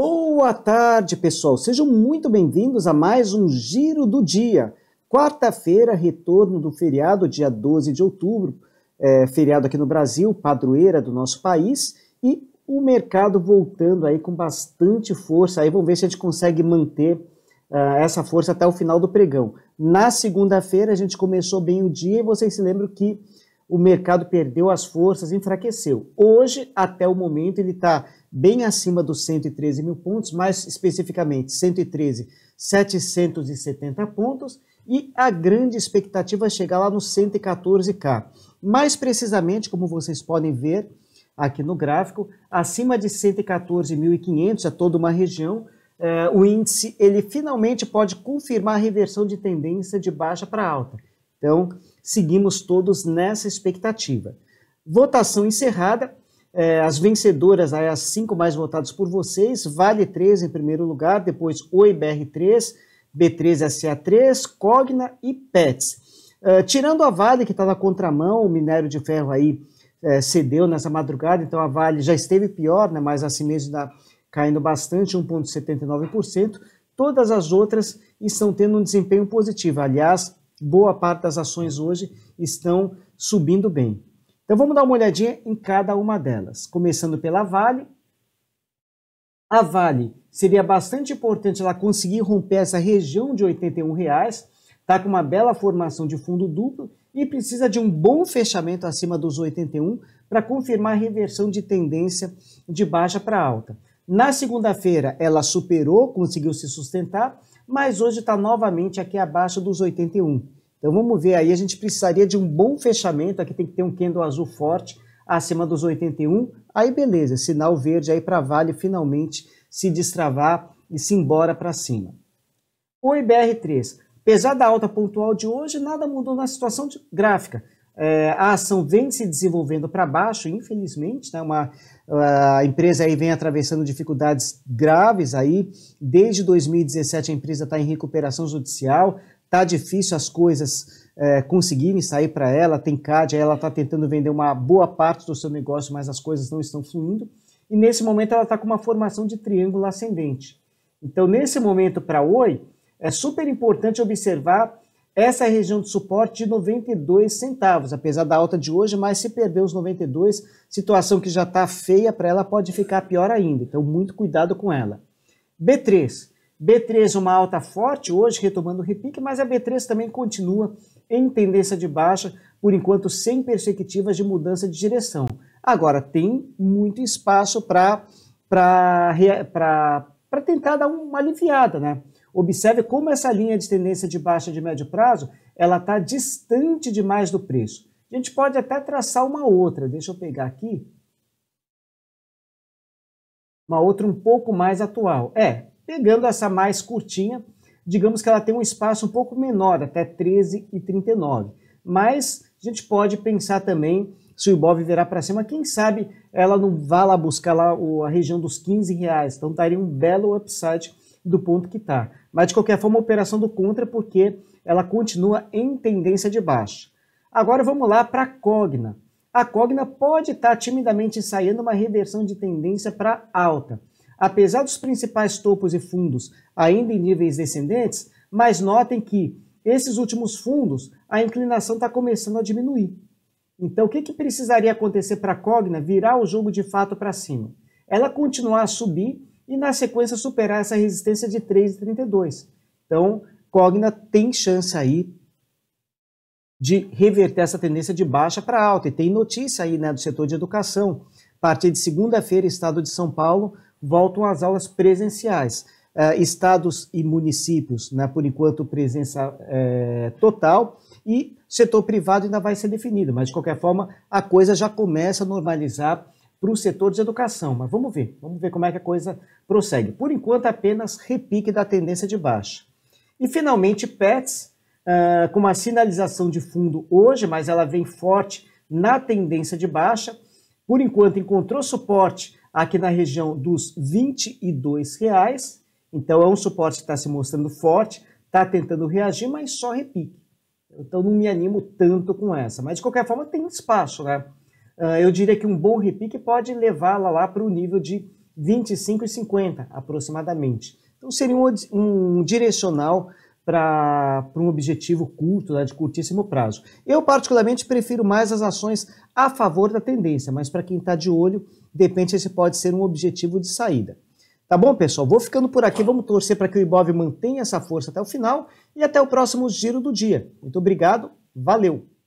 Boa tarde, pessoal. Sejam muito bem-vindos a mais um Giro do Dia. Quarta-feira, retorno do feriado, dia 12 de outubro, é, feriado aqui no Brasil, padroeira do nosso país, e o mercado voltando aí com bastante força. Aí vamos ver se a gente consegue manter uh, essa força até o final do pregão. Na segunda-feira, a gente começou bem o dia e vocês se lembram que o mercado perdeu as forças, enfraqueceu. Hoje, até o momento, ele está bem acima dos 113 mil pontos, mais especificamente 113,770 pontos, e a grande expectativa é chegar lá nos 114K. Mais precisamente, como vocês podem ver aqui no gráfico, acima de 114.500, é toda uma região, eh, o índice ele finalmente pode confirmar a reversão de tendência de baixa para alta. Então, seguimos todos nessa expectativa. Votação encerrada. É, as vencedoras, aí, as cinco mais votadas por vocês, Vale 3 em primeiro lugar, depois OIBR3, B3SA3, Cogna e PETS. É, tirando a Vale, que está na contramão, o minério de ferro aí é, cedeu nessa madrugada, então a Vale já esteve pior, né, mas assim mesmo está caindo bastante, 1,79%. Todas as outras estão tendo um desempenho positivo. Aliás, boa parte das ações hoje estão subindo bem. Então vamos dar uma olhadinha em cada uma delas, começando pela Vale. A Vale seria bastante importante ela conseguir romper essa região de R$ 81,00, está com uma bela formação de fundo duplo e precisa de um bom fechamento acima dos 81 para confirmar a reversão de tendência de baixa para alta. Na segunda-feira ela superou, conseguiu se sustentar, mas hoje está novamente aqui abaixo dos 81. Então vamos ver aí, a gente precisaria de um bom fechamento, aqui tem que ter um candle azul forte acima dos 81, aí beleza, sinal verde aí para Vale finalmente se destravar e se embora para cima. O IBR3, apesar da alta pontual de hoje, nada mudou na situação gráfica. É, a ação vem se desenvolvendo para baixo, infelizmente, né, uma, a ah, empresa aí vem atravessando dificuldades graves aí, desde 2017 a empresa está em recuperação judicial, tá difícil as coisas é, conseguirem sair para ela, tem CAD, ela está tentando vender uma boa parte do seu negócio, mas as coisas não estão fluindo. E nesse momento ela está com uma formação de triângulo ascendente. Então, nesse momento para Oi, é super importante observar essa região de suporte de 92 centavos, apesar da alta de hoje, mas se perder os 92, situação que já está feia para ela pode ficar pior ainda. Então, muito cuidado com ela. B3. B3 uma alta forte hoje, retomando o repique, mas a B3 também continua em tendência de baixa, por enquanto sem perspectivas de mudança de direção. Agora, tem muito espaço para tentar dar uma aliviada, né? Observe como essa linha de tendência de baixa de médio prazo, ela está distante demais do preço. A gente pode até traçar uma outra, deixa eu pegar aqui. Uma outra um pouco mais atual. É, Pegando essa mais curtinha, digamos que ela tem um espaço um pouco menor, até 13,39. Mas a gente pode pensar também se o Ibov virar para cima, quem sabe ela não vá lá buscar lá a região dos 15 reais, então daria um belo upside do ponto que está. Mas de qualquer forma, operação do contra porque ela continua em tendência de baixa. Agora vamos lá para a Cogna. A Cogna pode estar tá timidamente ensaiando uma reversão de tendência para alta apesar dos principais topos e fundos ainda em níveis descendentes, mas notem que esses últimos fundos, a inclinação está começando a diminuir. Então, o que, que precisaria acontecer para a Cogna virar o jogo de fato para cima? Ela continuar a subir e, na sequência, superar essa resistência de 3,32. Então, Cogna tem chance aí de reverter essa tendência de baixa para alta. E tem notícia aí né, do setor de educação. A partir de segunda-feira, Estado de São Paulo voltam às aulas presenciais. Uh, estados e municípios, né, por enquanto, presença é, total, e setor privado ainda vai ser definido, mas de qualquer forma a coisa já começa a normalizar para o setor de educação. Mas vamos ver, vamos ver como é que a coisa prossegue. Por enquanto, apenas repique da tendência de baixa. E finalmente, PETs, uh, eh, com uma sinalização de fundo hoje, mas ela vem forte na tendência de baixa. Por enquanto, encontrou suporte aqui na região dos R$ 22,00. Então é um suporte que está se mostrando forte, está tentando reagir, mas só repique. Então não me animo tanto com essa. Mas de qualquer forma tem espaço, né? Ah, eu diria que um bom repique pode levá-la lá para o nível de 25,50 aproximadamente. Então seria um, um direcional para um objetivo curto, né, de curtíssimo prazo. Eu, particularmente, prefiro mais as ações a favor da tendência, mas para quem está de olho, de repente esse pode ser um objetivo de saída. Tá bom, pessoal? Vou ficando por aqui. Vamos torcer para que o Ibov mantenha essa força até o final e até o próximo giro do dia. Muito obrigado. Valeu!